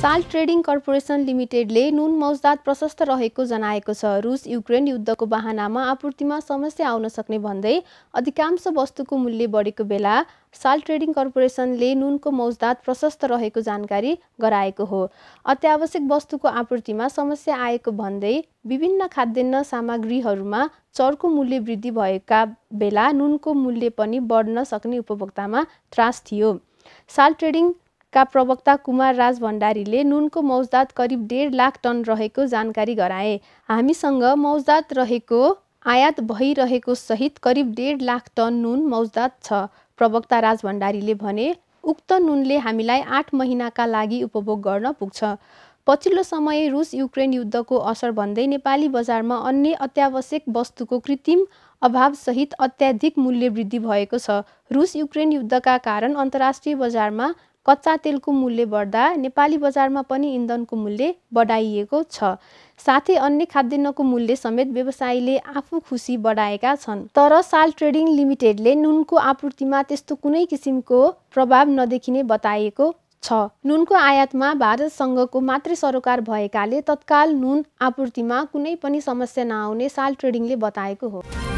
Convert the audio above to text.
साल trading corporation लिमिटेडले नुन मौजदात प्रशस्त रहेको जनाएको छ रुस युक्रेन युद्धको बहानामा आपूर्तिमा समस्या आउन सक्ने भन्दै अधिकांश वस्तुको मूल्य बढेको बेला साल ट्रेडिङ कर्पोरेसनले नुनको मौजदात प्रशस्त रहेको जानकारी गराएको हो अत्यावश्यक वस्तुको आपूर्तिमा समस्या आएको भन्दै विभिन्न खाद्यान्न सामग्रीहरूमा चर्को मूल्य वृद्धि भएका बेला नुनको मूल्य पनि बढ्न सक्ने उपभोक्तामा त्रास थियो साल ट्रेडिङ का प्रवक्ता कुमार राज भण्डारीले नुनको मौजदात करिब डेढ लाख टन रहेको जानकारी गराए हामीसँग मौजदात रहेको आयात भइरहेको सहित करिब डेढ लाख टन नुन मौजदात छ प्रवक्ता राज भण्डारीले भने उक्त नुनले हामीलाई आठ महिनाका लागि उपभोग गर्न पुग्छ पछिल्लो समय रुस युक्रेन युद्धको असर भन्दै नेपाली बजारमा अन्य अत्यावश्यक वस्तुको कृत्रिम अभावसहित अत्याधिक मूल्य वृद्धि भएको छ रुस युक्रेन युद्धका कारण अन्तर्राष्ट्रिय बजारमा कच्चा तेलको मूल्य बढ्दा नेपाली बजारमा पनि इन्धनको मूल्य बढाइएको छ साथै अन्य खाद्यान्नको मूल्य समेत व्यवसायीले आफू खुसी बढाएका छन् तर साल ट्रेडिङ लिमिटेडले नुनको आपूर्तिमा त्यस्तो कुनै किसिमको प्रभाव नदेखिने बताएको छ नुनको आयातमा भारतसँगको मात्रै सरोकार भएकाले तत्काल नुन आपूर्तिमा कुनै पनि समस्या नआउने साल ट्रेडिङले बताएको हो